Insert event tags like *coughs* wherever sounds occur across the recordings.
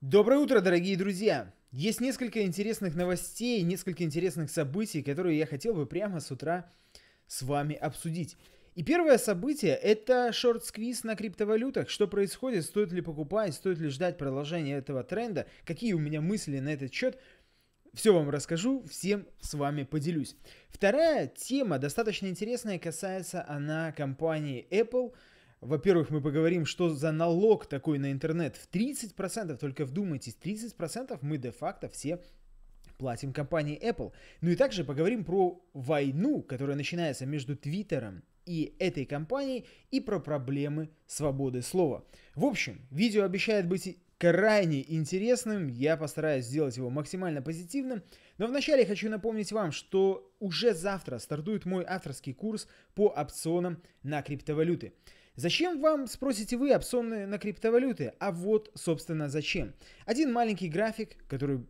Доброе утро, дорогие друзья! Есть несколько интересных новостей, несколько интересных событий, которые я хотел бы прямо с утра с вами обсудить. И первое событие – это шорт-сквиз на криптовалютах. Что происходит, стоит ли покупать, стоит ли ждать продолжения этого тренда, какие у меня мысли на этот счет. Все вам расскажу, всем с вами поделюсь. Вторая тема, достаточно интересная, касается она компании Apple – во-первых, мы поговорим, что за налог такой на интернет. В 30%, только вдумайтесь, 30% мы де-факто все платим компании Apple. Ну и также поговорим про войну, которая начинается между Твиттером и этой компанией, и про проблемы свободы слова. В общем, видео обещает быть крайне интересным, я постараюсь сделать его максимально позитивным, но вначале хочу напомнить вам, что уже завтра стартует мой авторский курс по опционам на криптовалюты. Зачем вам, спросите вы, опционы на криптовалюты? А вот, собственно, зачем. Один маленький график, который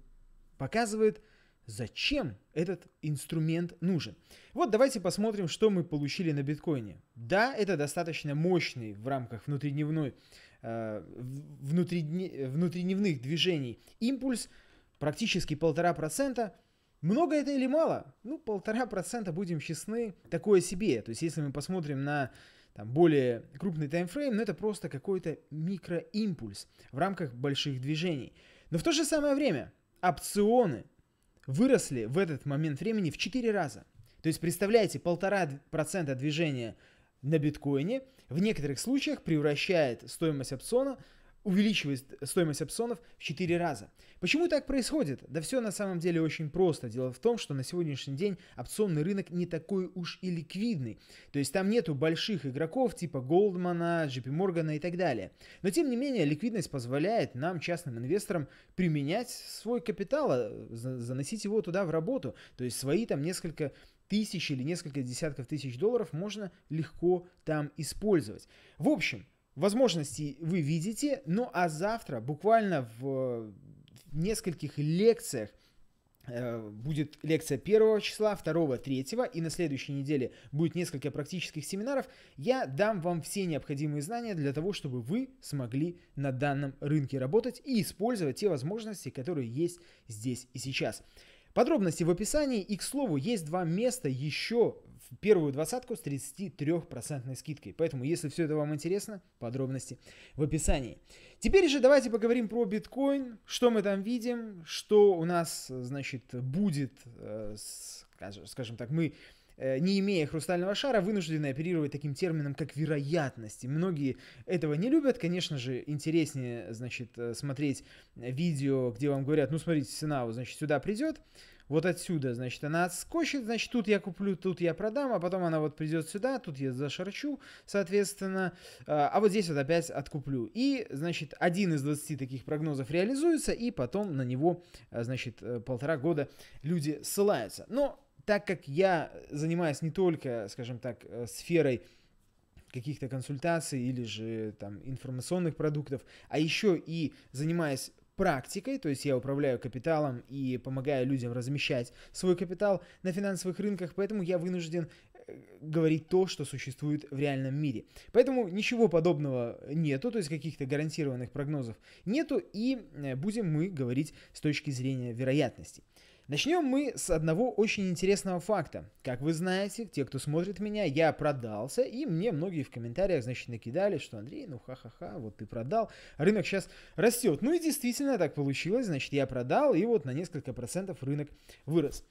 показывает, зачем этот инструмент нужен. Вот давайте посмотрим, что мы получили на биткоине. Да, это достаточно мощный в рамках внутридневной, э, внутридне, внутридневных движений импульс, практически полтора процента. Много это или мало? Ну, полтора процента, будем честны, такое себе. То есть, если мы посмотрим на там, более крупный таймфрейм, но это просто какой-то микроимпульс в рамках больших движений. Но в то же самое время опционы выросли в этот момент времени в 4 раза. То есть, представляете, полтора процента движения на биткоине в некоторых случаях превращает стоимость опциона увеличивает стоимость опционов в 4 раза. Почему так происходит? Да все на самом деле очень просто. Дело в том, что на сегодняшний день опционный рынок не такой уж и ликвидный. То есть там нету больших игроков типа Голдмана, JP Моргана и так далее. Но тем не менее ликвидность позволяет нам, частным инвесторам, применять свой капитал, а, заносить его туда в работу. То есть свои там несколько тысяч или несколько десятков тысяч долларов можно легко там использовать. В общем, возможности вы видите. Ну а завтра, буквально в, нескольких лекциях, э, будет лекция 1 числа, 2, 3, и на следующей неделе будет несколько практических семинаров, я дам вам все необходимые знания для того, чтобы вы смогли на данном рынке работать и использовать те возможности, которые есть здесь и сейчас. Подробности в описании. И, к слову, есть два места еще первую двадцатку с 33% скидкой. Поэтому, если все это вам интересно, подробности в описании. Теперь же давайте поговорим про биткоин, что мы там видим, что у нас, значит, будет, э, скажем так, мы э, не имея хрустального шара, вынуждены оперировать таким термином, как вероятности. Многие этого не любят. Конечно же, интереснее, значит, э, смотреть видео, где вам говорят, ну, смотрите, цена, вот, значит, сюда придет, вот отсюда, значит, она отскочит, значит, тут я куплю, тут я продам, а потом она вот придет сюда, тут я зашарчу, соответственно, а, а вот здесь вот опять откуплю. И, значит, один из 20 таких прогнозов реализуется, и потом на него, а, значит, э, полтора года люди ссылаются. Но так как я занимаюсь не только, скажем так, э, сферой каких-то консультаций или же там информационных продуктов, а еще и занимаясь практикой, то есть я управляю капиталом и помогаю людям размещать свой капитал на финансовых рынках, поэтому я вынужден э, говорить то, что существует в реальном мире. Поэтому ничего подобного нету, то есть каких-то гарантированных прогнозов нету, и э, будем мы говорить с точки зрения вероятностей. Начнем мы с одного очень интересного факта. Как вы знаете, те, кто смотрит меня, я продался, и мне многие в комментариях, значит, накидали, что Андрей, ну ха-ха-ха, вот ты продал, рынок сейчас растет. Ну и действительно так получилось, значит, я продал, и вот на несколько процентов рынок вырос.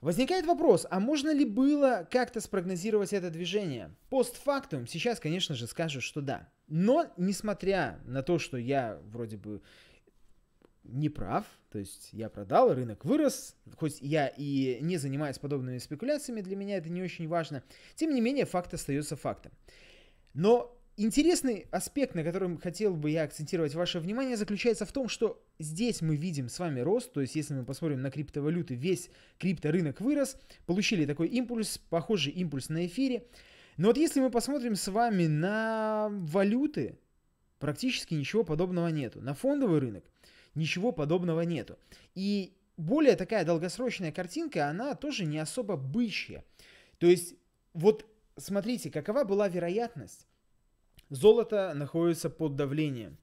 Возникает вопрос, а можно ли было как-то спрогнозировать это движение? Постфактум сейчас, конечно же, скажут, что да. Но, несмотря на то, что я вроде бы не прав, то есть я продал, рынок вырос, хоть я и не занимаюсь подобными спекуляциями, для меня это не очень важно, тем не менее факт остается фактом. Но интересный аспект, на котором хотел бы я акцентировать ваше внимание, заключается в том, что здесь мы видим с вами рост, то есть если мы посмотрим на криптовалюты, весь крипторынок вырос, получили такой импульс, похожий импульс на эфире, но вот если мы посмотрим с вами на валюты, практически ничего подобного нету. На фондовый рынок – Ничего подобного нету. И более такая долгосрочная картинка, она тоже не особо бычья. То есть, вот смотрите, какова была вероятность? Золото находится под давлением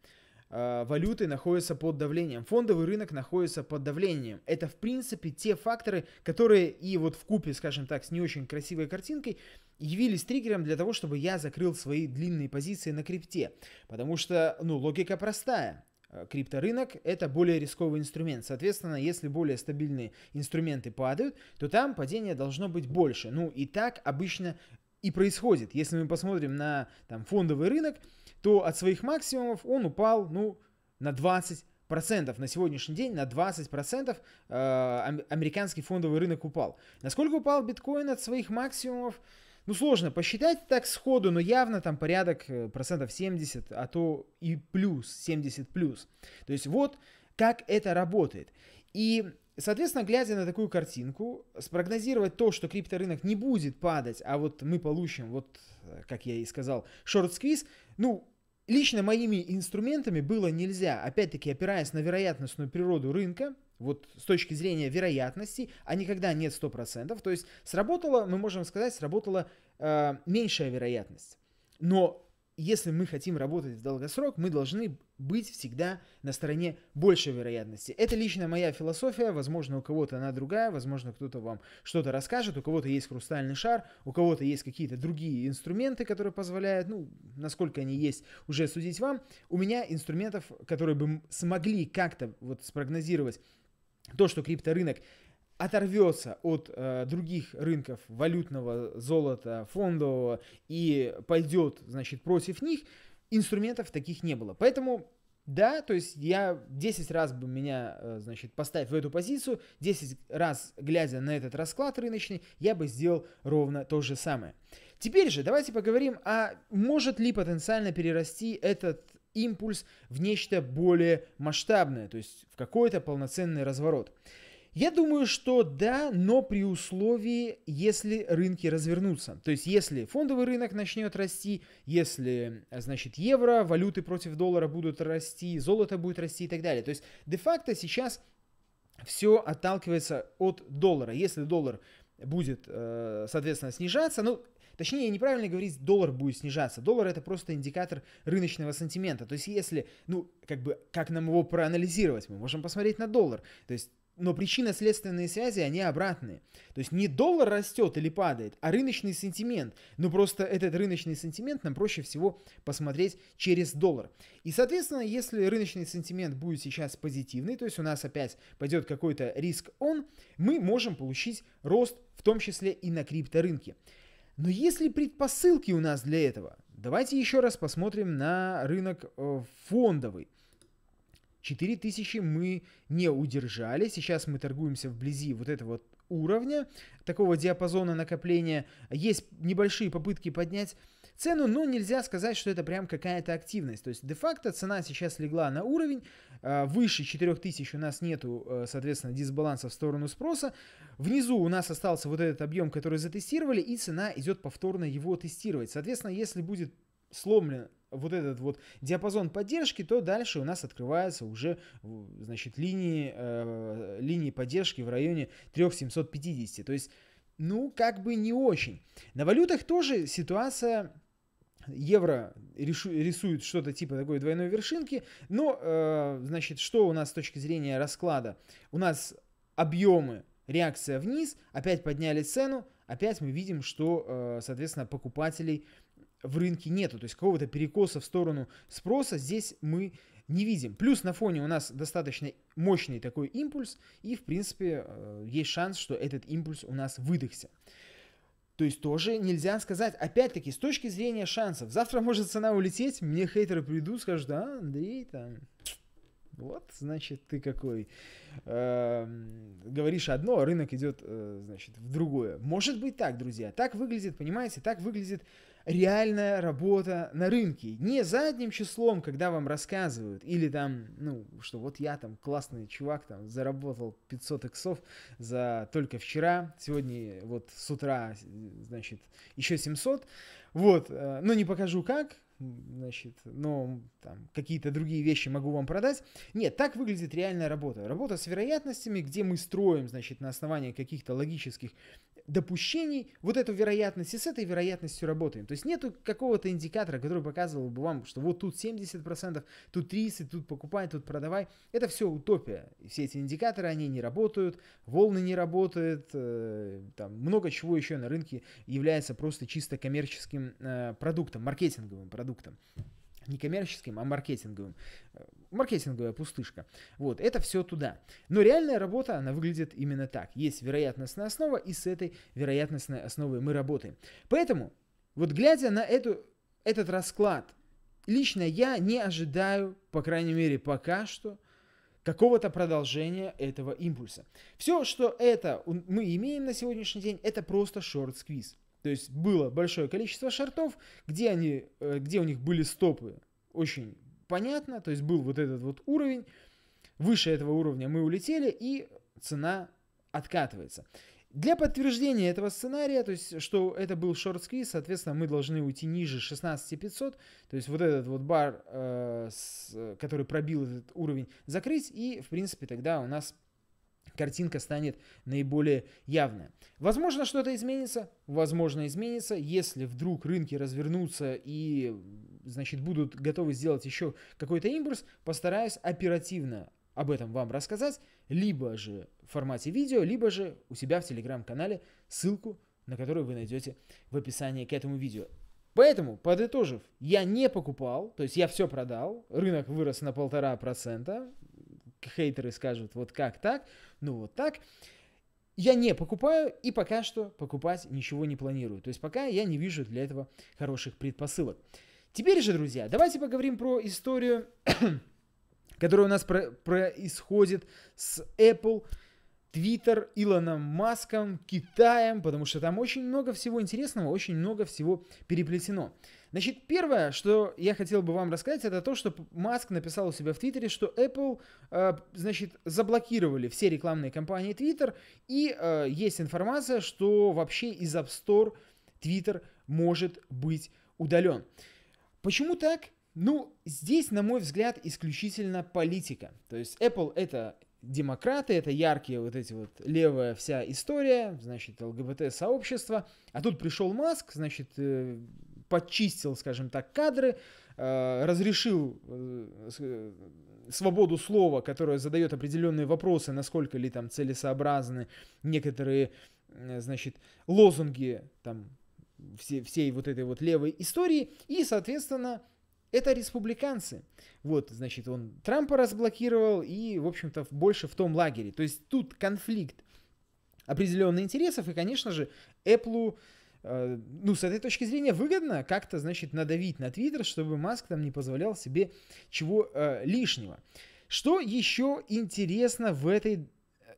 а, валюты находятся под давлением, фондовый рынок находится под давлением. Это, в принципе, те факторы, которые и вот в купе, скажем так, с не очень красивой картинкой явились триггером для того, чтобы я закрыл свои длинные позиции на крипте. Потому что, ну, логика простая. Э, крипторынок – это более рисковый инструмент. Соответственно, если более стабильные инструменты падают, то там падение должно быть больше. Ну и так обычно и происходит. Если мы посмотрим на там, фондовый рынок, то от своих максимумов он упал ну, на 20 процентов на сегодняшний день на 20 процентов э, американский фондовый рынок упал. Насколько упал биткоин от своих максимумов? ну, сложно посчитать так сходу, но явно там порядок э, процентов 70, а то и плюс, 70 плюс. То есть вот как это работает. И Соответственно, глядя на такую картинку, спрогнозировать то, что крипторынок не будет падать, а вот мы получим, вот, э, как я и сказал, шорт-сквиз, ну, лично моими инструментами было нельзя. Опять-таки, опираясь на вероятностную природу рынка, вот с точки зрения вероятности, а никогда нет 100%. То есть сработала, мы можем сказать, сработала э, меньшая вероятность. Но если мы хотим работать в долгосрок, мы должны быть всегда на стороне большей вероятности. Это лично моя философия, возможно, у кого-то она другая, возможно, кто-то вам что-то расскажет, у кого-то есть хрустальный шар, у кого-то есть какие-то другие инструменты, которые позволяют, ну, насколько они есть, уже судить вам. У меня инструментов, которые бы смогли как-то вот спрогнозировать то, что крипторынок оторвется от э, других рынков валютного, золота, фондового и пойдет, значит, против них, инструментов таких не было. Поэтому, да, то есть я 10 раз бы меня, э, значит, поставив в эту позицию, 10 раз глядя на этот расклад рыночный, я бы сделал ровно то же самое. Теперь же давайте поговорим, а может ли потенциально перерасти этот импульс в нечто более масштабное, то есть в какой-то полноценный разворот. Я думаю, что да, но при условии, если рынки развернутся. То есть, если фондовый рынок начнет расти, если, а, значит, евро, валюты против доллара будут расти, золото будет расти и так далее. То есть, де-факто сейчас все отталкивается от доллара. Если доллар будет, э, соответственно, снижаться. Ну, Точнее, неправильно говорить, доллар будет снижаться. Доллар это просто индикатор рыночного сантимента. То есть если, ну, как бы, как нам его проанализировать? Мы можем посмотреть на доллар. То есть но причинно-следственные связи, они обратные. То есть не доллар растет или падает, а рыночный сентимент. Но просто этот рыночный сентимент нам проще всего посмотреть через доллар. И, соответственно, если рыночный сентимент будет сейчас позитивный, то есть у нас опять пойдет какой-то риск он, мы можем получить рост в том числе и на крипторынке. Но есть ли предпосылки у нас для этого? Давайте еще раз посмотрим на рынок э, фондовый. 4000 мы не удержали. Сейчас мы торгуемся вблизи вот этого уровня, такого диапазона накопления. Есть небольшие попытки поднять цену, но нельзя сказать, что это прям какая-то активность. То есть де-факто цена сейчас легла на уровень, а, выше 4000 у нас нету, э, соответственно, дисбаланса в сторону спроса. Внизу у нас остался вот этот объем, который затестировали, и цена идет повторно его тестировать. Соответственно, если будет сломлен вот этот вот диапазон поддержки, то дальше у нас открываются уже, значит, линии, э, линии поддержки в районе 3750. То есть, ну, как бы не очень. На валютах тоже ситуация евро рисует что-то типа такой двойной вершинки, но, э, значит, что у нас с точки зрения расклада? У нас объемы, реакция вниз, опять подняли цену, опять мы видим, что, э, соответственно, покупателей в рынке нету, то есть какого-то перекоса в сторону спроса здесь мы не видим. Плюс на фоне у нас достаточно мощный такой импульс, и, в принципе, э, есть шанс, что этот импульс у нас выдохся. То есть тоже нельзя сказать, опять-таки, с точки зрения шансов. Завтра может цена улететь, мне хейтеры придут, скажут, а, да и там... Вот, значит, ты какой. Эм, говоришь одно, а рынок идет, э, значит, в другое. Может быть так, друзья. Так выглядит, понимаете, так выглядит реальная работа на рынке. Не задним числом, когда вам рассказывают, или там, ну, что вот я там классный чувак, там, заработал 500 иксов за только вчера, сегодня вот с утра, значит, еще 700. Вот, э, но ну, не покажу как, значит, но там какие-то другие вещи могу вам продать. Нет, так выглядит реальная работа. Работа с вероятностями, где мы строим, значит, на основании каких-то логических допущений, вот эту вероятность и с этой вероятностью работаем. То есть нету какого-то индикатора, который показывал бы вам, что вот тут 70%, тут 30%, тут покупай, тут продавай. Это все утопия. все эти индикаторы, они не работают, волны не работают, э, там много чего еще на рынке является просто чисто коммерческим э, продуктом, маркетинговым продуктом не коммерческим, а маркетинговым. Э, маркетинговая пустышка. Вот, это все туда. Но реальная работа, она выглядит именно так. Есть вероятностная основа, и с этой вероятностной основой мы работаем. Поэтому, вот глядя на эту, этот расклад, лично я не ожидаю, по крайней мере, пока что, какого-то продолжения этого импульса. Все, что это мы имеем на сегодняшний день, это просто шорт-сквиз. То есть было большое количество шортов, где, они, э, где у них были стопы. Очень понятно, то есть был вот этот вот уровень. Выше этого уровня мы улетели, и цена откатывается. Для подтверждения этого сценария, то есть, что это был шорт-сквиз, соответственно, мы должны уйти ниже 16500, то есть вот этот вот бар, э, с, э, который пробил этот уровень, закрыть, и, в принципе, тогда у нас картинка станет наиболее явная. Возможно, что-то изменится, возможно, изменится, если вдруг рынки развернутся и, значит, будут готовы сделать еще какой-то импульс, постараюсь оперативно об этом вам рассказать, либо же в формате видео, либо же у себя в телеграм-канале, ссылку на которую вы найдете в описании к этому видео. Поэтому, подытожив, я не покупал, то есть я все продал, рынок вырос на полтора процента, хейтеры скажут, вот как так, ну вот так. Я не покупаю и пока что покупать ничего не планирую. То есть пока я не вижу для этого хороших предпосылок. Теперь же, друзья, давайте поговорим про историю, *coughs* которая у нас про- происходит с Apple. Twitter, Илоном Маском, Китаем, потому что там очень много всего интересного, очень много всего переплетено. Значит, первое, что я хотел бы вам рассказать, это то, что Маск написал у себя в Твиттере, что Apple, э, значит, заблокировали все рекламные кампании Twitter, и э, есть информация, что вообще из App Store Twitter может быть удален. Почему так? Ну, здесь, на мой взгляд, исключительно политика. То есть Apple это демократы, это яркие вот эти вот левая вся история, значит, ЛГБТ-сообщество. А тут пришел Маск, значит, э, почистил, скажем так, кадры, э, разрешил э, э, свободу слова, которая задает определенные вопросы, насколько ли там целесообразны некоторые, значит, лозунги там все, всей вот этой вот левой истории, и, соответственно, это республиканцы. Вот, значит, он Трампа разблокировал и, в общем-то, больше в том лагере. То есть тут конфликт определенных интересов, и, конечно же, Apple Э, ну, с этой точки зрения выгодно как-то, значит, надавить на Твиттер, чтобы Маск там не позволял себе чего э, лишнего. Что еще интересно в этой э,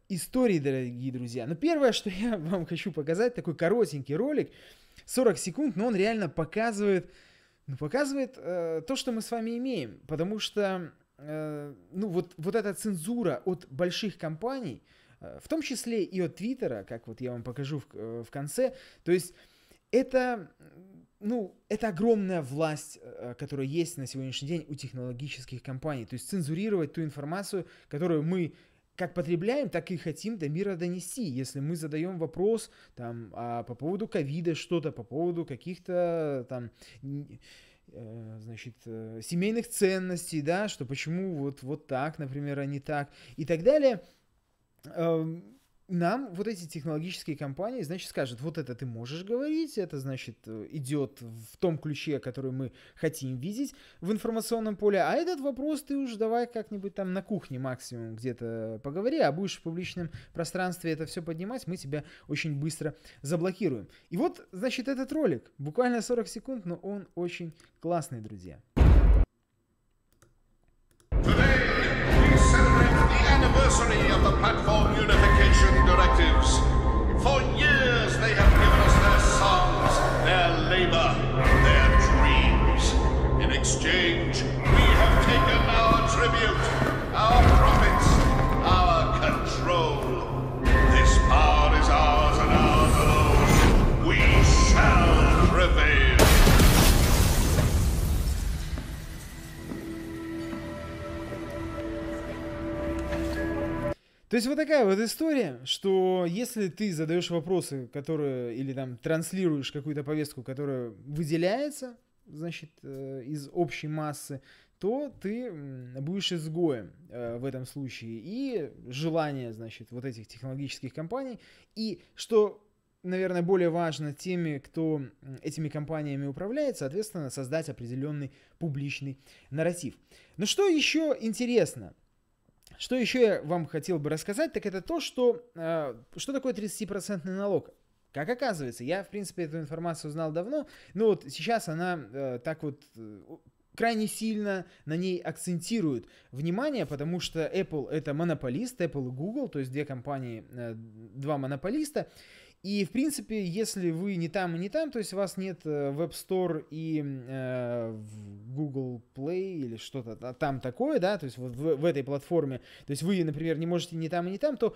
истории, дорогие друзья? Ну, первое, что я *laughs* вам хочу показать, такой коротенький ролик, 40 секунд, но он реально показывает, ну, показывает э, то, что мы с вами имеем, потому что, э, ну, вот, вот эта цензура от больших компаний, э, в том числе и от Твиттера, как вот я вам покажу в, в конце, то есть это, ну, это огромная власть, э, которая есть на сегодняшний день у технологических компаний. То есть цензурировать ту информацию, которую мы как потребляем, так и хотим до мира донести. Если мы задаем вопрос там, а, по поводу ковида что-то, по поводу каких-то там э, значит, э, семейных ценностей, да, что почему вот, вот так, например, а не так и так далее, нам вот эти технологические компании, значит, скажут, вот это ты можешь говорить, это, значит, э, идет в том ключе, который мы хотим видеть в информационном поле, а этот вопрос ты уж давай как-нибудь там на кухне максимум где-то поговори, а будешь в публичном пространстве это все поднимать, мы тебя очень быстро заблокируем. И вот, значит, этот ролик, буквально 40 секунд, но он очень классный, друзья. anniversary of the Platform Unification Directives. For years they have given us their songs, their labor, their dreams. In exchange, we have taken our tribute, our То есть вот такая вот история, что если ты задаешь вопросы, которые, или там транслируешь какую-то повестку, которая выделяется, значит, э, из общей массы, то ты будешь изгоем э, в этом случае. И желание, значит, вот этих технологических компаний. И что, наверное, более важно теми, кто этими компаниями управляет, соответственно, создать определенный публичный нарратив. Но что еще интересно – что еще я вам хотел бы рассказать, так это то, что, э, что такое 30% налог. Как оказывается, я, в принципе, эту информацию узнал давно, но вот сейчас она э, так вот э, крайне сильно на ней акцентирует внимание, потому что Apple это монополист, Apple и Google, то есть две компании, э, два монополиста, и, в принципе, если вы не там и не там, то есть у вас нет в э, App Store и э, в Google Play или что-то там такое, да, то есть вот в, в этой платформе, то есть вы, например, не можете не там и не там, то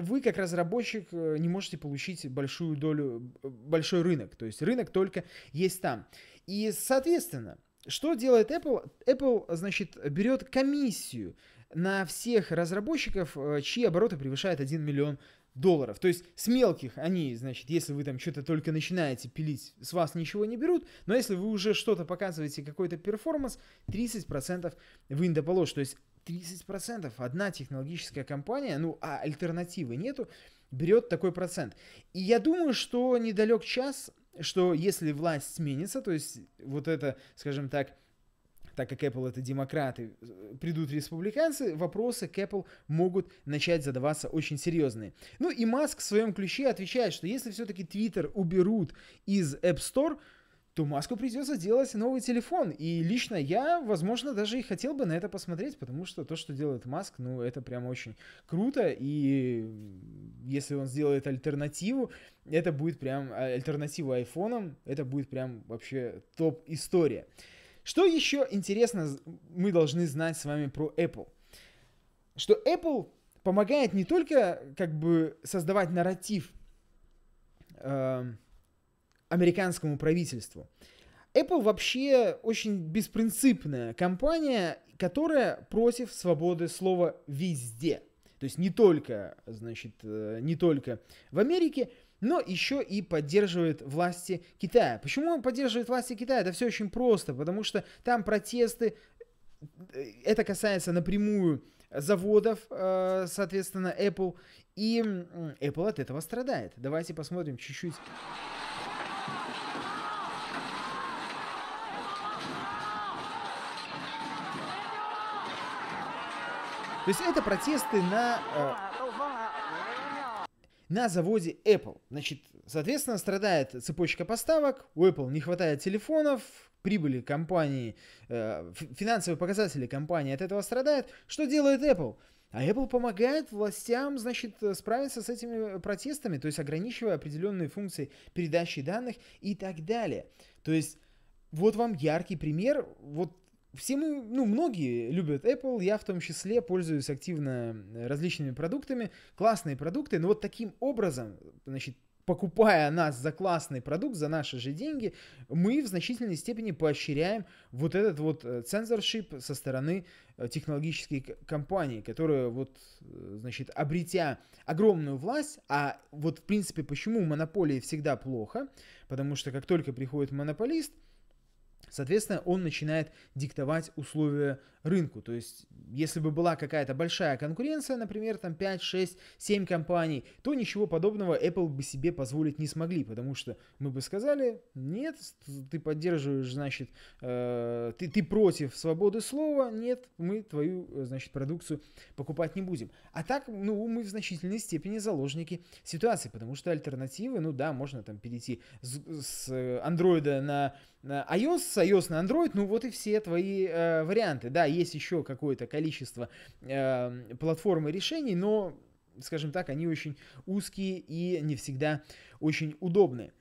вы как разработчик э, не можете получить большую долю, большой рынок. То есть рынок только есть там. И, соответственно, что делает Apple? Apple, значит, берет комиссию на всех разработчиков, э, чьи обороты превышают 1 миллион долларов. То есть с мелких они, значит, если вы там что-то только начинаете пилить, с вас ничего не берут, но если вы уже что-то показываете, какой-то перформанс, 30% вы им доположите. То есть 30% одна технологическая компания, ну а альтернативы нету, берет такой процент. И я думаю, что недалек час, что если власть сменится, то есть вот это, скажем так, так как Apple это демократы, э, придут республиканцы, вопросы к Apple могут начать задаваться очень серьезные. Ну и Маск в своем ключе отвечает, что если все-таки Twitter уберут из App Store, то Маску придется делать новый телефон. И лично я, возможно, даже и хотел бы на это посмотреть, потому что то, что делает Маск, ну, это прям очень круто. И если он сделает альтернативу, это будет прям а, альтернативу айфонам, это будет прям вообще топ-история. Что еще интересно мы должны знать с вами про Apple? Что Apple помогает не только как бы создавать нарратив э, американскому правительству. Apple вообще очень беспринципная компания, которая против свободы слова везде. То есть не только, значит, э, не только в Америке, но еще и поддерживает власти Китая. Почему он поддерживает власти Китая? Да все очень просто, потому что там протесты, э, это касается напрямую заводов, э, соответственно, Apple, и Apple от этого страдает. Давайте посмотрим чуть-чуть. То есть это протесты на э, на заводе Apple. Значит, соответственно, страдает цепочка поставок, у Apple не хватает телефонов, прибыли компании, э, финансовые показатели компании от этого страдают. Что делает Apple? А Apple помогает властям, значит, справиться с этими протестами, то есть ограничивая определенные функции передачи данных и так далее. То есть вот вам яркий пример вот все мы, ну, многие любят Apple, я в том числе пользуюсь активно э, различными продуктами, классные продукты, но вот таким образом, значит, покупая нас за классный продукт, за наши же деньги, мы в значительной степени поощряем вот этот вот цензоршип э, со стороны э, технологической компании, которая вот, значит, обретя огромную власть, а вот, в принципе, почему монополии всегда плохо, потому что как только приходит монополист – Соответственно, он начинает диктовать условия рынку. То есть, если бы была какая-то большая конкуренция, например, там 5, 6, 7 компаний, то ничего подобного Apple бы себе позволить не смогли, потому что мы бы сказали, нет, ты поддерживаешь, значит, э, ты, ты против свободы слова, нет, мы твою, э, значит, продукцию покупать не будем. А так, ну, мы в значительной степени заложники ситуации, потому что альтернативы, ну да, можно там перейти с, с Android на Э, iOS, iOS на Android, ну вот и все твои э, варианты. Да, есть еще какое-то количество э, платформ и решений, но, скажем так, они очень узкие и не всегда очень удобные.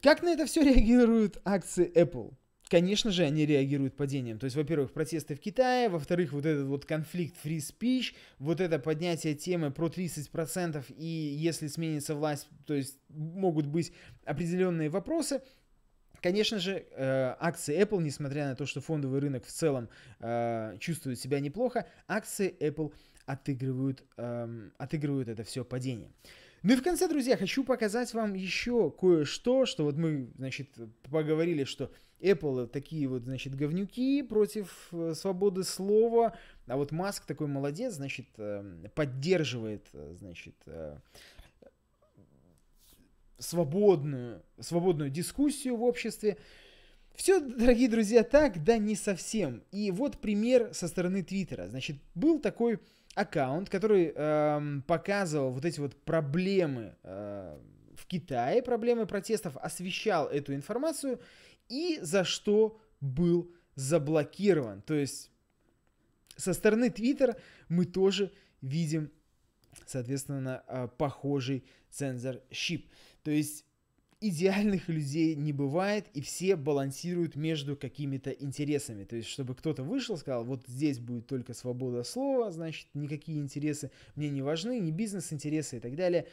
Как на это все *laughs* реагируют акции Apple? конечно же, они реагируют падением. То есть, во-первых, протесты в Китае, во-вторых, вот этот вот конфликт free speech, вот это поднятие темы про 30%, и если сменится власть, то есть могут быть определенные вопросы – Конечно же, э, акции Apple, несмотря на то, что фондовый рынок в целом э, чувствует себя неплохо, акции Apple отыгрывают, эм, отыгрывают это все падение. Ну и в конце, друзья, хочу показать вам еще кое-что, что вот мы, значит, поговорили, что Apple такие вот, значит, говнюки против э, свободы слова, а вот Маск такой молодец, значит, эм, поддерживает, значит, свободную, свободную дискуссию в обществе. Все, дорогие друзья, так, да не совсем. И вот пример со стороны Твиттера. Значит, был такой аккаунт, который э, показывал вот эти вот проблемы э, в Китае, проблемы протестов, освещал эту информацию и за что был заблокирован. То есть со стороны Твиттера мы тоже видим, соответственно, э, похожий цензорщип. щип то есть идеальных людей не бывает, и все балансируют между какими-то интересами. То есть, чтобы кто-то вышел, сказал, вот здесь будет только свобода слова, значит, никакие интересы мне не важны, ни бизнес-интересы и так далее.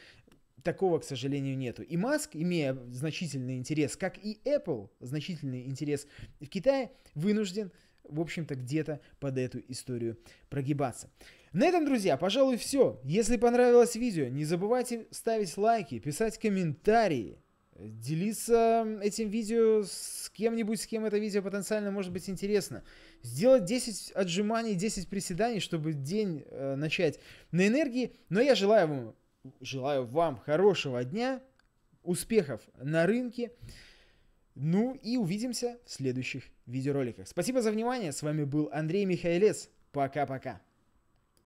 Такого, к сожалению, нету. И Маск, имея значительный интерес, как и Apple, значительный интерес в Китае, вынужден э, в общем-то, где-то под эту историю прогибаться. На этом, друзья, пожалуй, все. Если понравилось видео, не забывайте ставить лайки, писать комментарии, делиться этим видео с кем-нибудь, с кем это видео потенциально может быть интересно. Сделать 10 отжиманий, 10 приседаний, чтобы день э, начать на энергии. Но я желаю вам, желаю вам хорошего дня, успехов на рынке. Ну и увидимся в следующих видеороликах. Спасибо за внимание. С вами был Андрей Михайлец. Пока-пока.